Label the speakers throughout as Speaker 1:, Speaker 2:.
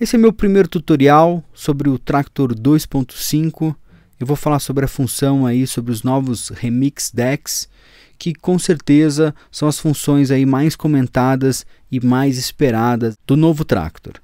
Speaker 1: Esse é meu primeiro tutorial sobre o Tractor 2.5. Eu vou falar sobre a função aí, sobre os novos Remix Decks, que com certeza são as funções aí mais comentadas e mais esperadas do novo Tractor.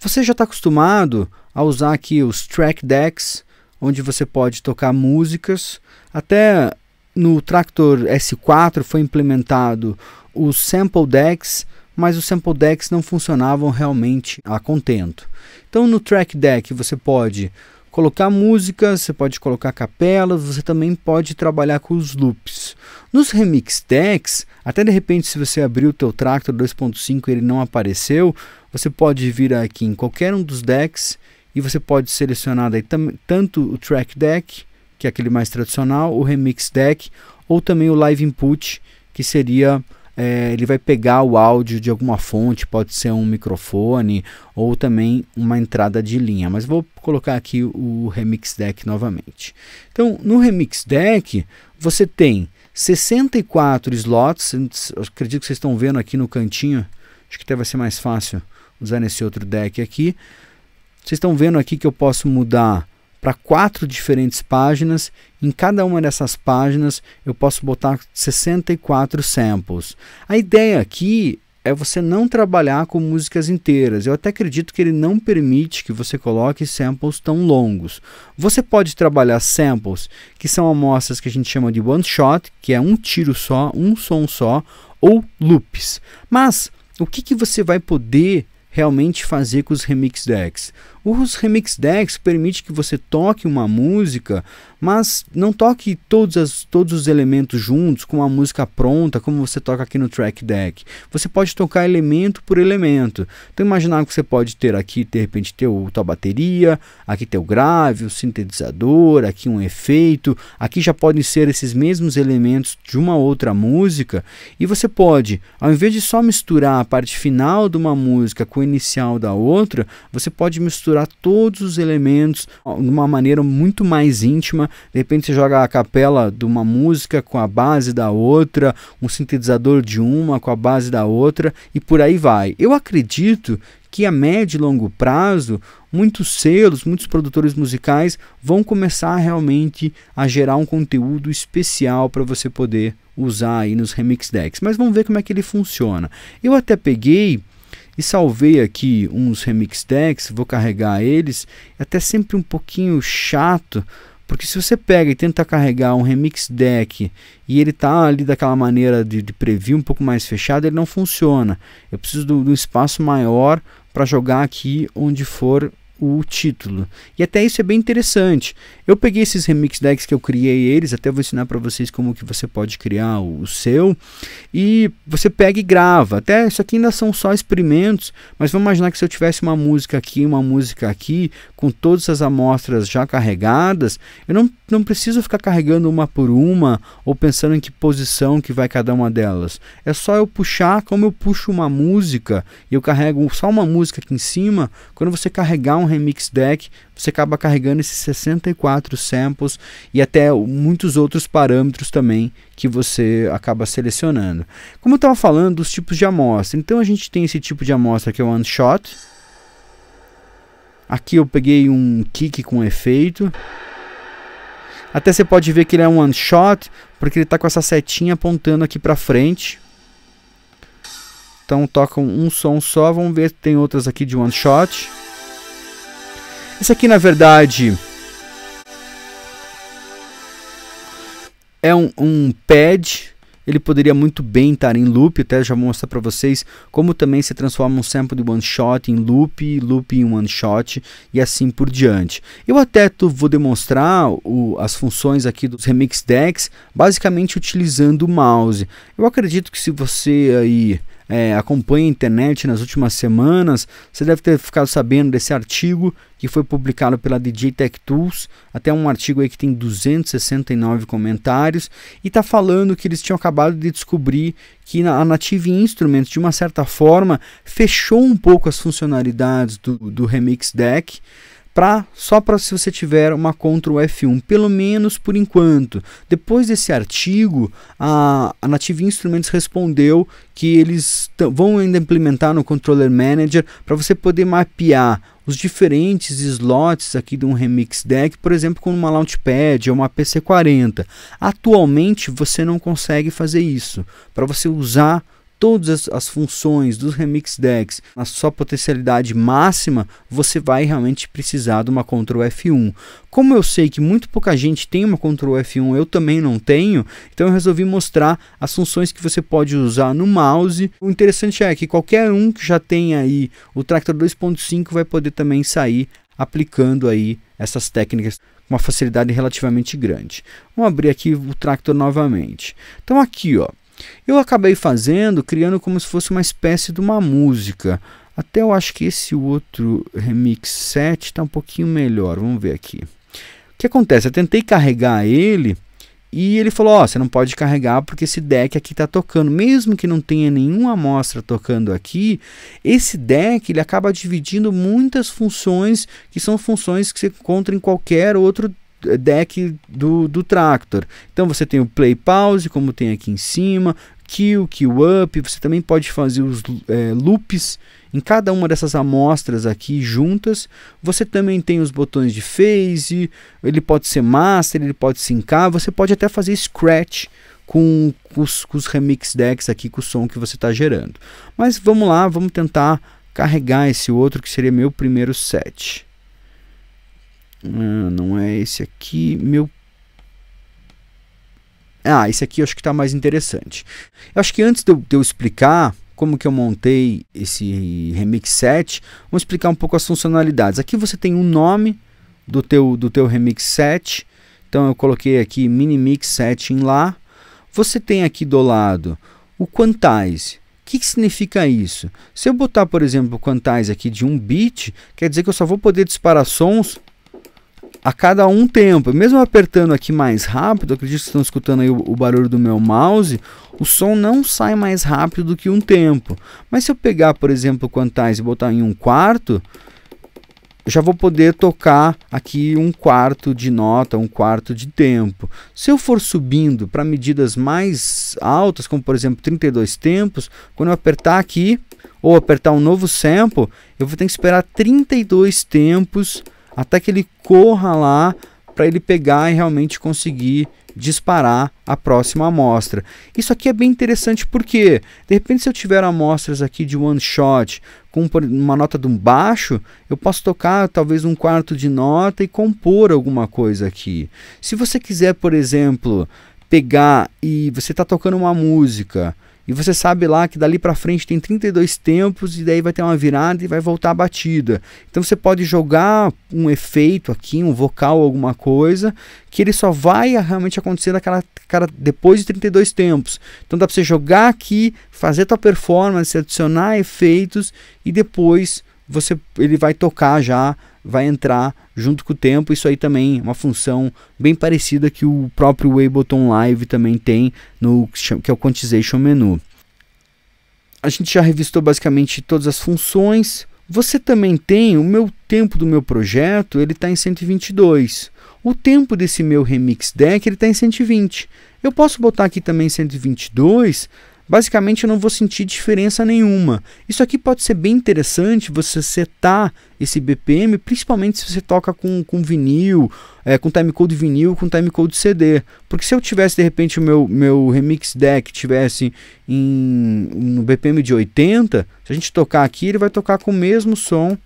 Speaker 1: Você já está acostumado a usar aqui os Track Decks, onde você pode tocar músicas. Até no Tractor S4 foi implementado os Sample Decks, mas os sample decks não funcionavam realmente a contento. Então no track deck você pode colocar música, você pode colocar capelas, você também pode trabalhar com os loops. Nos remix decks, até de repente se você abrir o teu Tractor 2.5 e ele não apareceu, você pode vir aqui em qualquer um dos decks e você pode selecionar daí tanto o track deck, que é aquele mais tradicional, o remix deck ou também o live input, que seria é, ele vai pegar o áudio de alguma fonte, pode ser um microfone ou também uma entrada de linha. Mas vou colocar aqui o Remix Deck novamente. Então, no Remix Deck, você tem 64 slots, acredito que vocês estão vendo aqui no cantinho, acho que até vai ser mais fácil usar nesse outro deck aqui. Vocês estão vendo aqui que eu posso mudar para quatro diferentes páginas. Em cada uma dessas páginas eu posso botar 64 samples. A ideia aqui é você não trabalhar com músicas inteiras. Eu até acredito que ele não permite que você coloque samples tão longos. Você pode trabalhar samples que são amostras que a gente chama de one shot, que é um tiro só, um som só, ou loops. Mas o que, que você vai poder realmente fazer com os remix decks. Os remix decks permite que você toque uma música, mas não toque todos, as, todos os elementos juntos com uma música pronta, como você toca aqui no track deck. Você pode tocar elemento por elemento. Então imaginar que você pode ter aqui, de repente, o tua bateria, aqui teu grave, o sintetizador, aqui um efeito, aqui já podem ser esses mesmos elementos de uma outra música, e você pode, ao invés de só misturar a parte final de uma música com com o inicial da outra, você pode misturar todos os elementos de uma maneira muito mais íntima. De repente você joga a capela de uma música com a base da outra, um sintetizador de uma com a base da outra e por aí vai. Eu acredito que a médio e longo prazo, muitos selos, muitos produtores musicais vão começar realmente a gerar um conteúdo especial para você poder usar aí nos remix decks. Mas vamos ver como é que ele funciona. Eu até peguei e salvei aqui uns remix decks vou carregar eles. É até sempre um pouquinho chato, porque se você pega e tenta carregar um remix deck e ele tá ali daquela maneira de, de preview um pouco mais fechado, ele não funciona. Eu preciso de um espaço maior para jogar aqui onde for o título. E até isso é bem interessante. Eu peguei esses remix decks que eu criei eles, até vou ensinar para vocês como que você pode criar o, seu. E você pega e grava. Até isso aqui ainda são só experimentos, mas vamos imaginar que se eu tivesse uma música aqui, uma música aqui, com todas as amostras já carregadas, eu não, não preciso ficar carregando uma por uma ou pensando em que posição que vai cada uma delas. É só eu puxar, como eu puxo uma música e eu carrego só uma música aqui em cima, quando você carregar um remix deck, você acaba carregando esses 64 samples e até muitos outros parâmetros também que você acaba selecionando. Como eu estava falando dos tipos de amostra, então a gente tem esse tipo de amostra que é o one shot. Aqui eu peguei um kick com efeito. Até você pode ver que ele é um one shot, porque ele está com essa setinha apontando aqui para frente. Então tocam um som só, vamos ver tem outras aqui de one shot. Esse aqui, na verdade, é um, um pad ele poderia muito bem estar em loop, até já vou mostrar para vocês como também se transforma um sample de one shot em loop, loop em one shot e assim por diante. Eu até vou demonstrar o, as funções aqui dos remix decks, basicamente utilizando o mouse. Eu acredito que se você aí é, acompanha a internet nas últimas semanas, você deve ter ficado sabendo desse artigo que foi publicado pela DJ Tech Tools, até um artigo aí que tem 269 comentários, e está falando que eles tinham acabado de descobrir que a Native Instruments, de uma certa forma, fechou um pouco as funcionalidades do, do Remix Deck, Pra, só para se você tiver uma Ctrl F1, pelo menos por enquanto. Depois desse artigo, a, a Native Instruments respondeu que eles vão ainda implementar no Controller Manager para você poder mapear os diferentes slots aqui de um Remix Deck, por exemplo, com uma Launchpad ou uma PC40. Atualmente você não consegue fazer isso. Para você usar todas as, funções dos Remix Decks na sua potencialidade máxima, você vai realmente precisar de uma Ctrl F1. Como eu sei que muito pouca gente tem uma Ctrl F1, eu também não tenho, então eu resolvi mostrar as funções que você pode usar no mouse. O interessante é que qualquer um que já tem aí o Tractor 2.5 vai poder também sair aplicando aí essas técnicas com uma facilidade relativamente grande. Vamos abrir aqui o Tractor novamente. Então aqui, ó, eu acabei fazendo, criando como se fosse uma espécie de uma música. Até eu acho que esse outro remix 7 está um pouquinho melhor. Vamos ver aqui. O que acontece? Eu tentei carregar ele e ele falou: Ó, oh, você não pode carregar porque esse deck aqui está tocando. Mesmo que não tenha nenhuma amostra tocando aqui, esse deck ele acaba dividindo muitas funções que são funções que você encontra em qualquer outro deck do, do Tractor. Então você tem o Play Pause, como tem aqui em cima, Kill, Kill Up, você também pode fazer os é, loops em cada uma dessas amostras aqui juntas. Você também tem os botões de Phase, ele pode ser Master, ele pode sincar, você pode até fazer Scratch com, com, os, com os remix decks aqui, com o som que você está gerando. Mas vamos lá, vamos tentar carregar esse outro que seria meu primeiro set. Ah, não é esse aqui. Meu. Ah, esse aqui eu acho que está mais interessante. Eu acho que antes de eu, de eu explicar como que eu montei esse remix set, vou explicar um pouco as funcionalidades. Aqui você tem um nome do teu, do teu remix set. Então eu coloquei aqui mini mix set em lá. Você tem aqui do lado o quantize. O que, que significa isso? Se eu botar, por exemplo, o quantize aqui de um bit, quer dizer que eu só vou poder disparar sons a cada um tempo. Mesmo apertando aqui mais rápido, acredito que estão escutando aí o, o, barulho do meu mouse, o som não sai mais rápido do que um tempo. Mas se eu pegar, por exemplo, quantais e botar em um quarto, eu já vou poder tocar aqui um quarto de nota, um quarto de tempo. Se eu for subindo para medidas mais altas, como por exemplo 32 tempos, quando eu apertar aqui ou apertar um novo sample, eu vou ter que esperar 32 tempos até que ele corra lá para ele pegar e realmente conseguir disparar a próxima amostra. Isso aqui é bem interessante porque, de repente, se eu tiver amostras aqui de one shot com uma nota de um baixo, eu posso tocar talvez um quarto de nota e compor alguma coisa aqui. Se você quiser, por exemplo, pegar e você está tocando uma música e você sabe lá que dali para frente tem 32 tempos e daí vai ter uma virada e vai voltar a batida. Então você pode jogar um efeito aqui, um vocal, alguma coisa, que ele só vai realmente acontecer naquela, cara, depois de 32 tempos. Então dá para você jogar aqui, fazer tua performance, adicionar efeitos e depois você ele vai tocar já vai entrar junto com o tempo. Isso aí também é uma função bem parecida que o próprio Ableton Live também tem, no que é o Quantization Menu. A gente já revistou basicamente todas as funções. Você também tem o meu tempo do meu projeto, ele está em 122. O tempo desse meu remix deck ele está em 120. Eu posso botar aqui também 122 basicamente eu não vou sentir diferença nenhuma. Isso aqui pode ser bem interessante você setar esse BPM, principalmente se você toca com, com vinil, é, com timecode vinil, com timecode CD. Porque se eu tivesse de repente o meu, meu remix deck tivesse em, no BPM de 80, se a gente tocar aqui, ele vai tocar com o mesmo som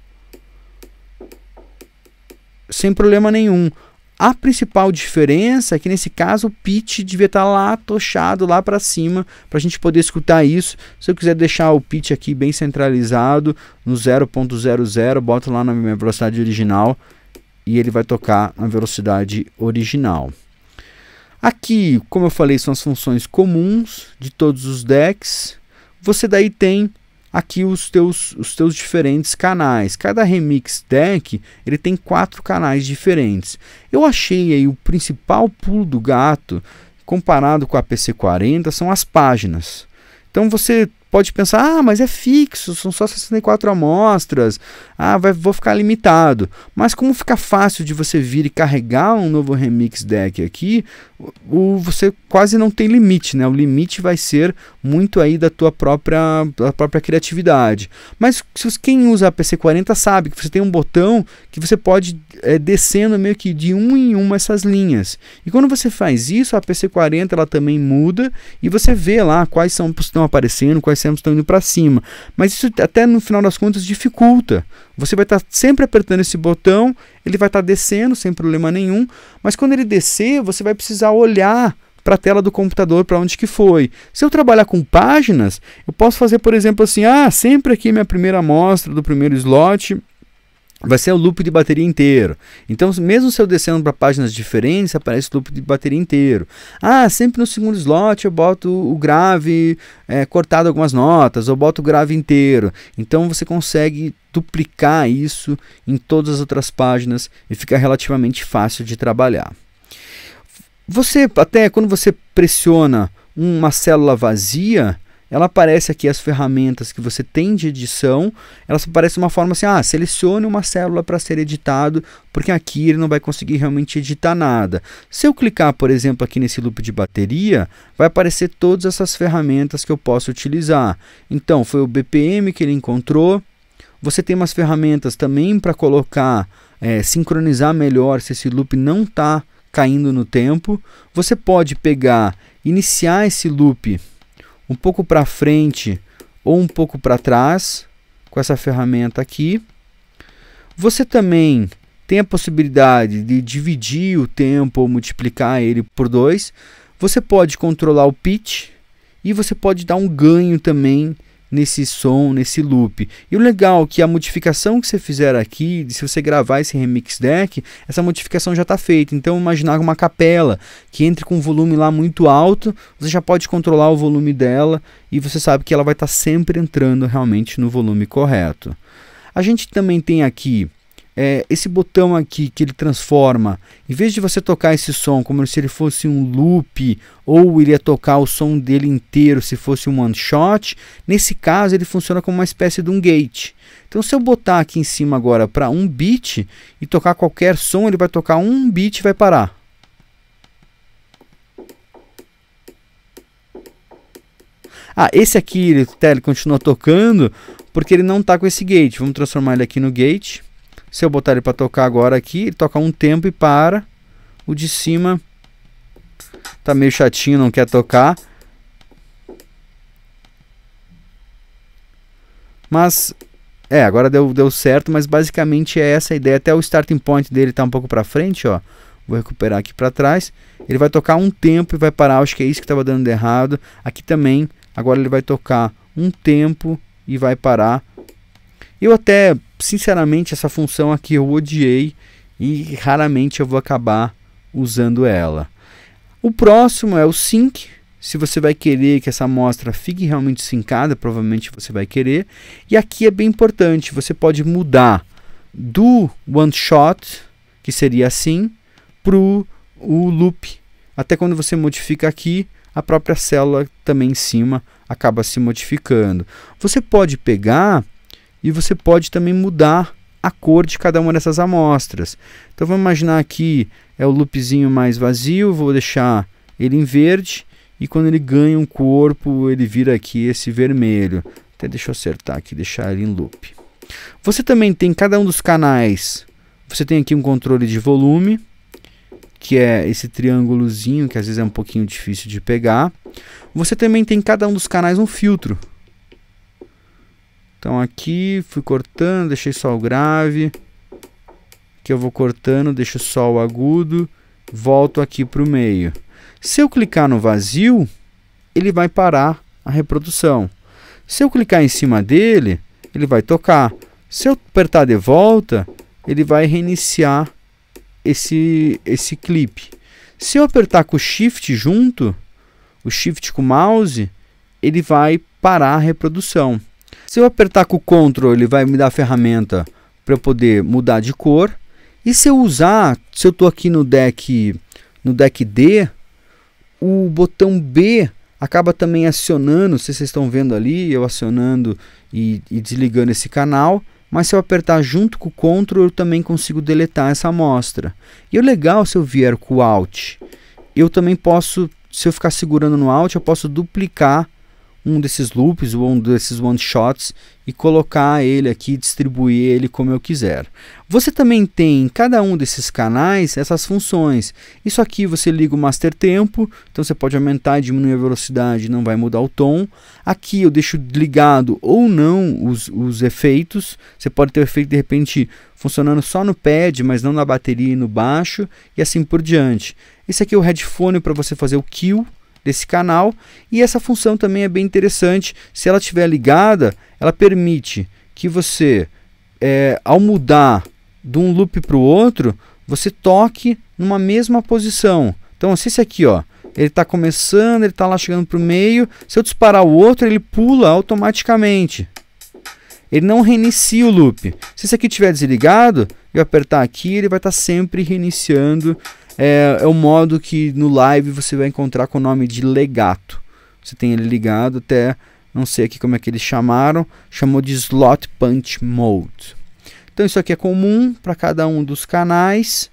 Speaker 1: sem problema nenhum. A principal diferença é que nesse caso o pitch devia estar tá lá tochado lá para cima para a gente poder escutar isso. Se eu quiser deixar o pitch aqui bem centralizado no 0.00, boto lá na minha velocidade original e ele vai tocar na velocidade original. Aqui, como eu falei, são as funções comuns de todos os decks. Você daí tem aqui os teus, os teus diferentes canais. Cada Remix Deck ele tem quatro canais diferentes. Eu achei aí o principal pulo do gato comparado com a PC40 são as páginas. Então você pode pensar, ah, mas é fixo, são só 64 amostras, ah, vai, vou ficar limitado. Mas como fica fácil de você vir e carregar um novo Remix Deck aqui, o, você quase não tem limite, né? O limite vai ser muito aí da tua própria, da própria criatividade. Mas se quem usa a PC40 sabe que você tem um botão que você pode é, descendo meio que de um em uma essas linhas. E quando você faz isso, a PC40 ela também muda e você vê lá quais são que estão aparecendo, quais sempre estão indo para cima. Mas isso até no final das contas dificulta. Você vai estar tá sempre apertando esse botão, ele vai estar tá descendo sem problema nenhum, mas quando ele descer, você vai precisar olhar para a tela do computador para onde que foi. Se eu trabalhar com páginas, eu posso fazer, por exemplo, assim, ah, sempre aqui minha primeira amostra do primeiro slot vai ser o loop de bateria inteiro. Então, mesmo se eu descendo para páginas diferentes, aparece o loop de bateria inteiro. Ah, sempre no segundo slot eu boto o grave é, cortado algumas notas, ou boto o grave inteiro. Então, você consegue duplicar isso em todas as outras páginas e fica relativamente fácil de trabalhar. Você, até quando você pressiona uma célula vazia, ela aparece aqui as ferramentas que você tem de edição, elas aparecem uma forma assim, ah, selecione uma célula para ser editado, porque aqui ele não vai conseguir realmente editar nada. Se eu clicar, por exemplo, aqui nesse loop de bateria, vai aparecer todas essas ferramentas que eu posso utilizar. Então, foi o BPM que ele encontrou, você tem umas ferramentas também para colocar, é, sincronizar melhor se esse loop não está caindo no tempo. Você pode pegar, iniciar esse loop um pouco para frente ou um pouco para trás com essa ferramenta aqui. Você também tem a possibilidade de dividir o tempo ou multiplicar ele por 2. Você pode controlar o pitch e você pode dar um ganho também nesse som, nesse loop. E o legal é que a modificação que você fizer aqui, se você gravar esse remix deck, essa modificação já está feita. Então imaginar uma capela que entre com um volume lá muito alto, você já pode controlar o volume dela e você sabe que ela vai estar tá sempre entrando realmente no volume correto. A gente também tem aqui é, esse botão aqui que ele transforma, em vez de você tocar esse som como se ele fosse um loop ou iria tocar o som dele inteiro se fosse um one shot, nesse caso ele funciona como uma espécie de um gate. Então se eu botar aqui em cima agora para um beat e tocar qualquer som, ele vai tocar um beat e vai parar. Ah, esse aqui ele, tá, ele continua tocando porque ele não está com esse gate. Vamos transformar ele aqui no gate. Se eu botar ele para tocar agora aqui, ele toca um tempo e para. O de cima tá meio chatinho, não quer tocar. Mas é, agora deu, deu certo, mas basicamente é essa a ideia. Até o starting point dele tá um pouco para frente, ó. Vou recuperar aqui para trás. Ele vai tocar um tempo e vai parar. Acho que é isso que estava dando de errado. Aqui também. Agora ele vai tocar um tempo e vai parar. Eu até sinceramente, essa função aqui eu odiei e raramente eu vou acabar usando ela. O próximo é o sync. Se você vai querer que essa amostra fique realmente sincada, provavelmente você vai querer. E aqui é bem importante, você pode mudar do one shot, que seria assim, para o loop. Até quando você modifica aqui, a própria célula também em cima acaba se modificando. Você pode pegar e você pode também mudar a cor de cada uma dessas amostras. Então vamos imaginar aqui é o loopzinho mais vazio, vou deixar ele em verde e quando ele ganha um corpo, ele vira aqui esse vermelho. Até deixa eu acertar aqui, deixar ele em loop. Você também tem cada um dos canais. Você tem aqui um controle de volume, que é esse triângulozinho que às vezes é um pouquinho difícil de pegar. Você também tem cada um dos canais um filtro. Então aqui, fui cortando, deixei só o grave. Aqui eu vou cortando, deixo o agudo, volto aqui para o meio. Se eu clicar no vazio, ele vai parar a reprodução. Se eu clicar em cima dele, ele vai tocar. Se eu apertar de volta, ele vai reiniciar esse, esse clipe. Se eu apertar com o Shift junto, o Shift com o mouse, ele vai parar a reprodução. Se eu apertar com o Ctrl, ele vai me dar a ferramenta para eu poder mudar de cor. E se eu usar, se eu estou aqui no deck, no deck D, o botão B acaba também acionando, se vocês estão vendo ali, eu acionando e, e, desligando esse canal, mas se eu apertar junto com o Ctrl, eu também consigo deletar essa amostra. E o legal, se eu vier com o Alt, eu também posso, se eu ficar segurando no Alt, eu posso duplicar um desses loops ou um desses one shots e colocar ele aqui, distribuir ele como eu quiser. Você também tem em cada um desses canais essas funções. Isso aqui você liga o master tempo, então você pode aumentar e diminuir a velocidade, não vai mudar o tom. Aqui eu deixo ligado ou não os, os efeitos. Você pode ter o efeito de repente funcionando só no pad, mas não na bateria e no baixo, e assim por diante. Esse aqui é o headphone para você fazer o kill desse canal. E essa função também é bem interessante. Se ela estiver ligada, ela permite que você, é, ao mudar de um loop para o outro, você toque numa mesma posição. Então, se assim, esse aqui, ó, ele está começando, ele está lá chegando para o meio. Se eu disparar o outro, ele pula automaticamente. Ele não reinicia o loop. Se esse aqui estiver desligado, eu apertar aqui, ele vai estar tá sempre reiniciando é, é o modo que no live você vai encontrar com o nome de legato. Você tem ele ligado até, não sei aqui como é que eles chamaram, chamou de Slot Punch Mode. Então isso aqui é comum para cada um dos canais.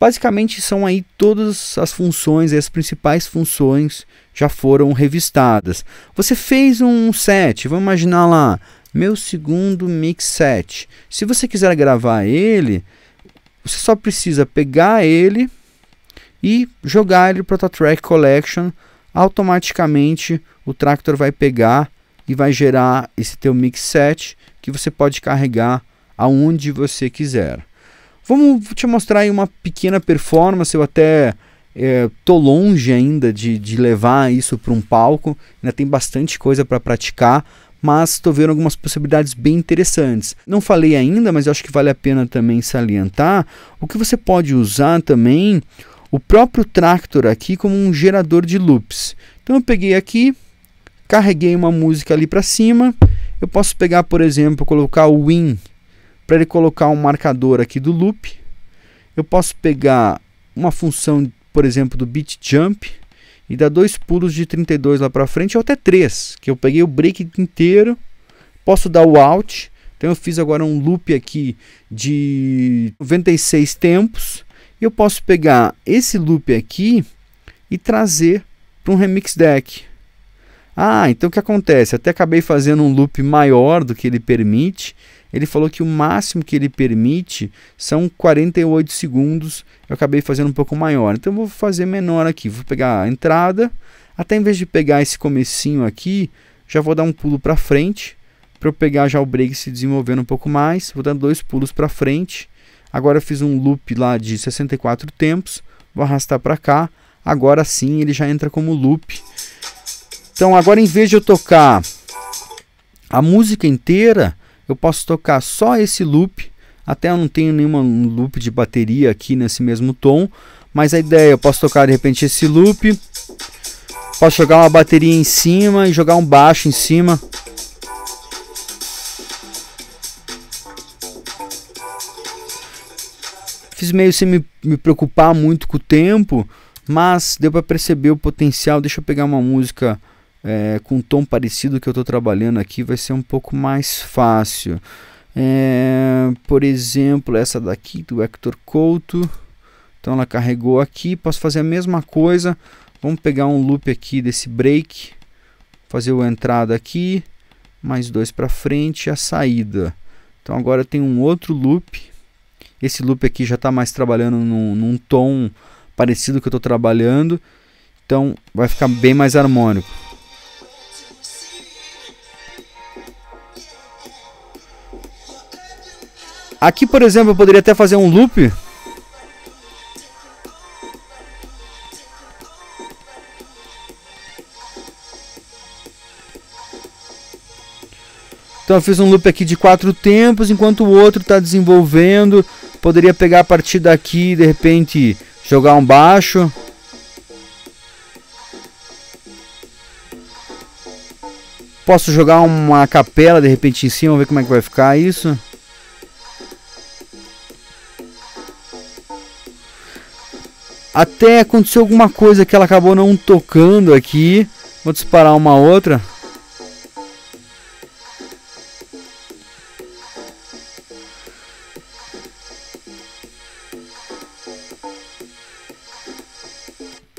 Speaker 1: Basicamente são aí todas as funções, as principais funções já foram revistadas. Você fez um set, vamos imaginar lá, meu segundo mix set. Se você quiser gravar ele, você só precisa pegar ele e jogar ele para o Track Collection. Automaticamente o Tractor vai pegar e vai gerar esse teu mix set que você pode carregar aonde você quiser. Vamos te mostrar aí uma pequena performance, eu até estou é, longe ainda de, de levar isso para um palco, ainda tem bastante coisa para praticar, mas estou vendo algumas possibilidades bem interessantes. Não falei ainda, mas acho que vale a pena também salientar o que você pode usar também o próprio Tractor aqui como um gerador de loops. Então eu peguei aqui, carreguei uma música ali para cima, eu posso pegar, por exemplo, colocar o win para ele colocar um marcador aqui do loop. Eu posso pegar uma função, por exemplo, do beat jump e dá dois pulos de 32 lá para frente ou até três, que eu peguei o break inteiro, posso dar o out. Então eu fiz agora um loop aqui de 96 tempos e eu posso pegar esse loop aqui e trazer para um remix deck. Ah, então o que acontece? Até acabei fazendo um loop maior do que ele permite ele falou que o máximo que ele permite são 48 segundos. Eu acabei fazendo um pouco maior, então vou fazer menor aqui. Vou pegar a entrada, até em vez de pegar esse comecinho aqui, já vou dar um pulo para frente para eu pegar já o break se desenvolvendo um pouco mais. Vou dar dois pulos para frente. Agora eu fiz um loop lá de 64 tempos, vou arrastar para cá. Agora sim ele já entra como loop. Então agora em vez de eu tocar a música inteira, eu posso tocar só esse loop, até eu não tenho nenhum loop de bateria aqui nesse mesmo tom, mas a ideia, eu posso tocar de repente esse loop, posso jogar uma bateria em cima e jogar um baixo em cima. Fiz meio sem me, me preocupar muito com o tempo, mas deu para perceber o potencial. Deixa eu pegar uma música é, com um tom parecido que eu estou trabalhando aqui, vai ser um pouco mais fácil. É, por exemplo, essa daqui do Hector Couto. Então ela carregou aqui, posso fazer a mesma coisa. Vamos pegar um loop aqui desse break, fazer o entrada aqui, mais dois para frente e a saída. Então agora tem um outro loop. Esse loop aqui já está mais trabalhando num, num tom parecido que eu estou trabalhando. Então vai ficar bem mais harmônico. Aqui, por exemplo, eu poderia até fazer um loop. Então eu fiz um loop aqui de quatro tempos, enquanto o outro está desenvolvendo. Poderia pegar a partir daqui e de repente jogar um baixo. Posso jogar uma capela de repente em cima, ver como é que vai ficar isso. Até aconteceu alguma coisa que ela acabou não tocando aqui. Vou disparar uma outra.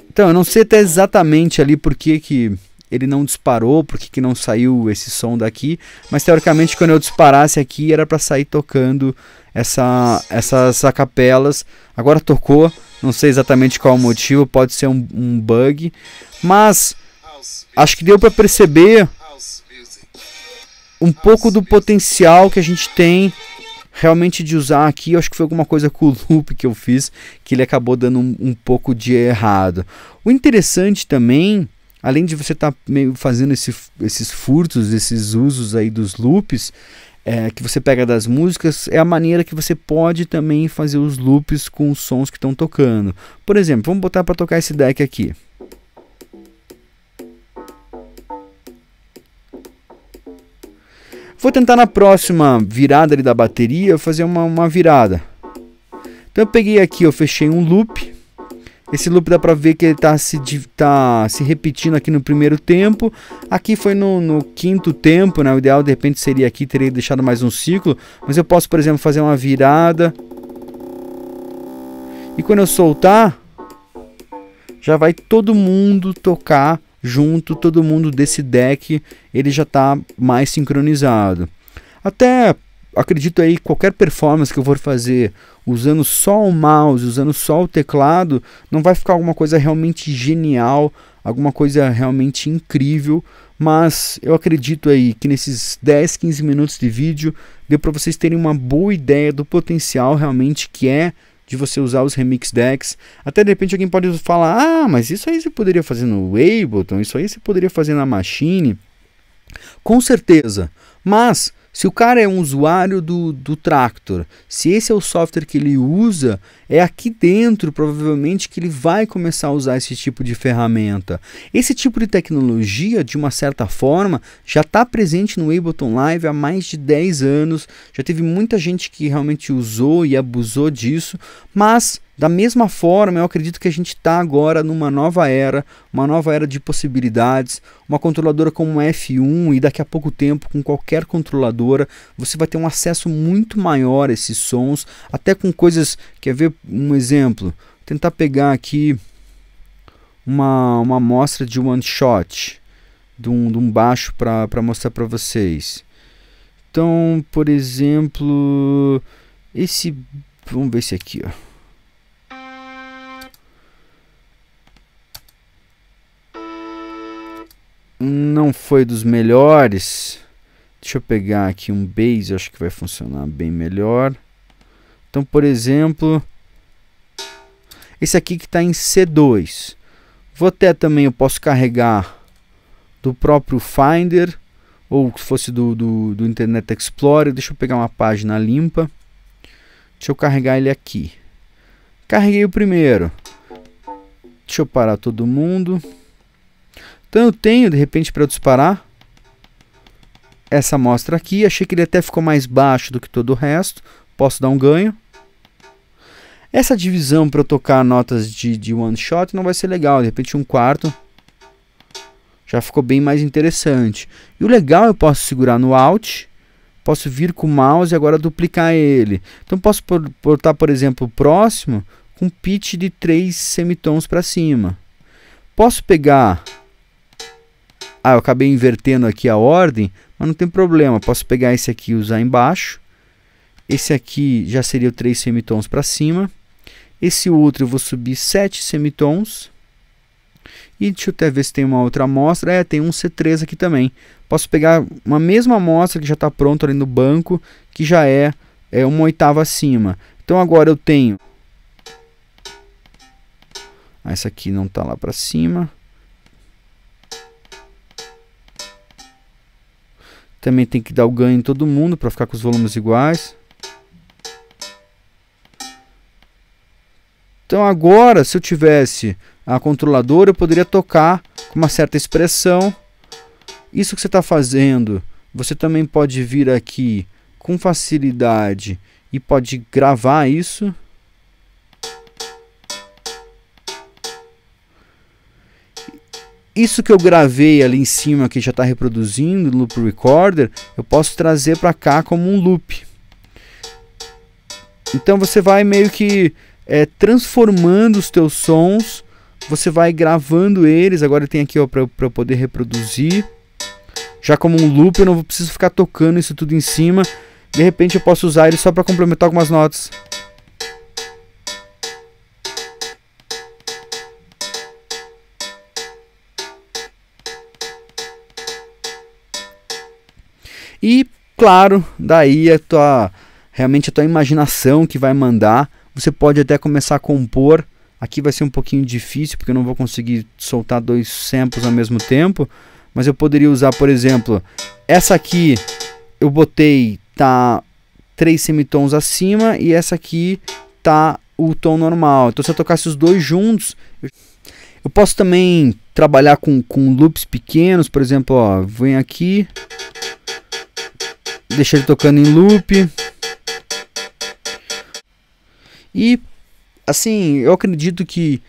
Speaker 1: Então, eu não sei até exatamente ali por que que ele não disparou, porque que não saiu esse som daqui, mas teoricamente quando eu disparasse aqui era para sair tocando essa, essas capelas. Agora tocou, não sei exatamente qual o motivo, pode ser um, um bug, mas acho que deu para perceber um pouco do potencial que a gente tem realmente de usar aqui, acho que foi alguma coisa com o loop que eu fiz que ele acabou dando um, um pouco de errado. O interessante também além de você estar tá meio fazendo esse, esses furtos, esses usos aí dos loops é, que você pega das músicas, é a maneira que você pode também fazer os loops com os sons que estão tocando. Por exemplo, vamos botar para tocar esse deck aqui. Vou tentar na próxima virada da bateria fazer uma, uma virada. Então eu peguei aqui, eu fechei um loop. Esse loop dá pra ver que ele tá se, tá se repetindo aqui no primeiro tempo. Aqui foi no, no quinto tempo, né? O ideal de repente seria aqui, teria deixado mais um ciclo. Mas eu posso, por exemplo, fazer uma virada. E quando eu soltar, já vai todo mundo tocar junto, todo mundo desse deck, ele já tá mais sincronizado. Até acredito aí qualquer performance que eu for fazer usando só o mouse, usando só o teclado, não vai ficar alguma coisa realmente genial, alguma coisa realmente incrível, mas eu acredito aí que nesses 10, 15 minutos de vídeo deu para vocês terem uma boa ideia do potencial realmente que é de você usar os remix decks. Até de repente alguém pode falar: "Ah, mas isso aí você poderia fazer no Ableton, isso aí você poderia fazer na Machine". Com certeza. Mas se o cara é um usuário do, do Tractor, se esse é o software que ele usa, é aqui dentro provavelmente que ele vai começar a usar esse tipo de ferramenta. Esse tipo de tecnologia, de uma certa forma, já está presente no Ableton Live há mais de 10 anos, já teve muita gente que realmente usou e abusou disso, mas da mesma forma, eu acredito que a gente está agora numa nova era, uma nova era de possibilidades. Uma controladora como F1 e daqui a pouco tempo com qualquer controladora, você vai ter um acesso muito maior a esses sons, até com coisas. Quer ver um exemplo? Vou tentar pegar aqui uma, uma amostra de one shot, de um, de um baixo para mostrar para vocês. Então, por exemplo, esse. Vamos ver esse aqui, ó. não foi dos melhores. Deixa eu pegar aqui um base, acho que vai funcionar bem melhor. Então, por exemplo, esse aqui que está em C2. Vou até também, eu posso carregar do próprio Finder, ou se fosse do, do, do Internet Explorer. Deixa eu pegar uma página limpa. Deixa eu carregar ele aqui. Carreguei o primeiro. Deixa eu parar todo mundo. Então eu tenho, de repente, para eu disparar essa amostra aqui. Achei que ele até ficou mais baixo do que todo o resto. Posso dar um ganho. Essa divisão para eu tocar notas de, de one shot não vai ser legal. De repente um quarto já ficou bem mais interessante. E o legal eu posso segurar no Alt, posso vir com o mouse e agora duplicar ele. Então posso portar, por exemplo, o próximo com pitch de 3 semitons para cima. Posso pegar ah, eu acabei invertendo aqui a ordem, mas não tem problema. Posso pegar esse aqui e usar embaixo. Esse aqui já seria o 3 semitons para cima. Esse outro eu vou subir 7 semitons. E deixa eu até ver se tem uma outra amostra. É, tem um C3 aqui também. Posso pegar uma mesma amostra que já está pronta ali no banco, que já é, é uma oitava acima. Então agora eu tenho... Ah, essa aqui não está lá para cima. Também tem que dar o ganho em todo mundo para ficar com os volumes iguais. Então agora, se eu tivesse a controladora, eu poderia tocar com uma certa expressão. Isso que você está fazendo, você também pode vir aqui com facilidade e pode gravar isso. Isso que eu gravei ali em cima, que já está reproduzindo no loop recorder, eu posso trazer para cá como um loop. Então você vai meio que é, transformando os teus sons, você vai gravando eles. Agora tem aqui para eu poder reproduzir. Já como um loop, eu não preciso ficar tocando isso tudo em cima. De repente eu posso usar ele só para complementar algumas notas. E claro, daí a tua realmente a tua imaginação que vai mandar. Você pode até começar a compor. Aqui vai ser um pouquinho difícil porque eu não vou conseguir soltar dois samples ao mesmo tempo, mas eu poderia usar, por exemplo, essa aqui eu botei tá três semitons acima e essa aqui tá o tom normal. Então se eu tocasse os dois juntos, eu posso também trabalhar com, com loops pequenos, por exemplo, ó, vem aqui, deixa ele tocando em loop. E assim, eu acredito que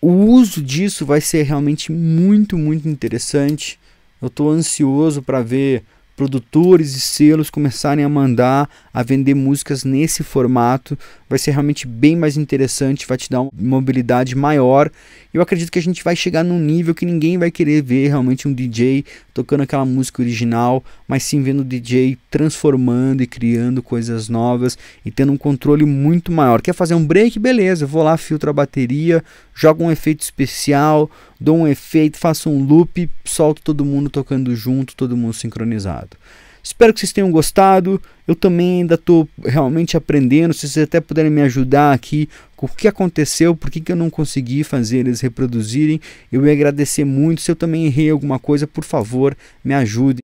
Speaker 1: o uso disso vai ser realmente muito, muito interessante. Eu estou ansioso para ver produtores e selos começarem a mandar, a vender músicas nesse formato, vai ser realmente bem mais interessante, vai te dar uma mobilidade maior. Eu acredito que a gente vai chegar num nível que ninguém vai querer ver realmente um DJ tocando aquela música original, mas sim vendo o DJ transformando e criando coisas novas e tendo um controle muito maior. Quer fazer um break? Beleza, vou lá, filtro a bateria, jogo um efeito especial, dou um efeito, faço um loop, solto todo mundo tocando junto, todo mundo sincronizado. Espero que vocês tenham gostado. Eu também ainda estou realmente aprendendo. Se vocês até puderem me ajudar aqui com o que aconteceu, por que, que eu não consegui fazer eles reproduzirem, eu ia agradecer muito. Se eu também errei alguma coisa, por favor, me ajude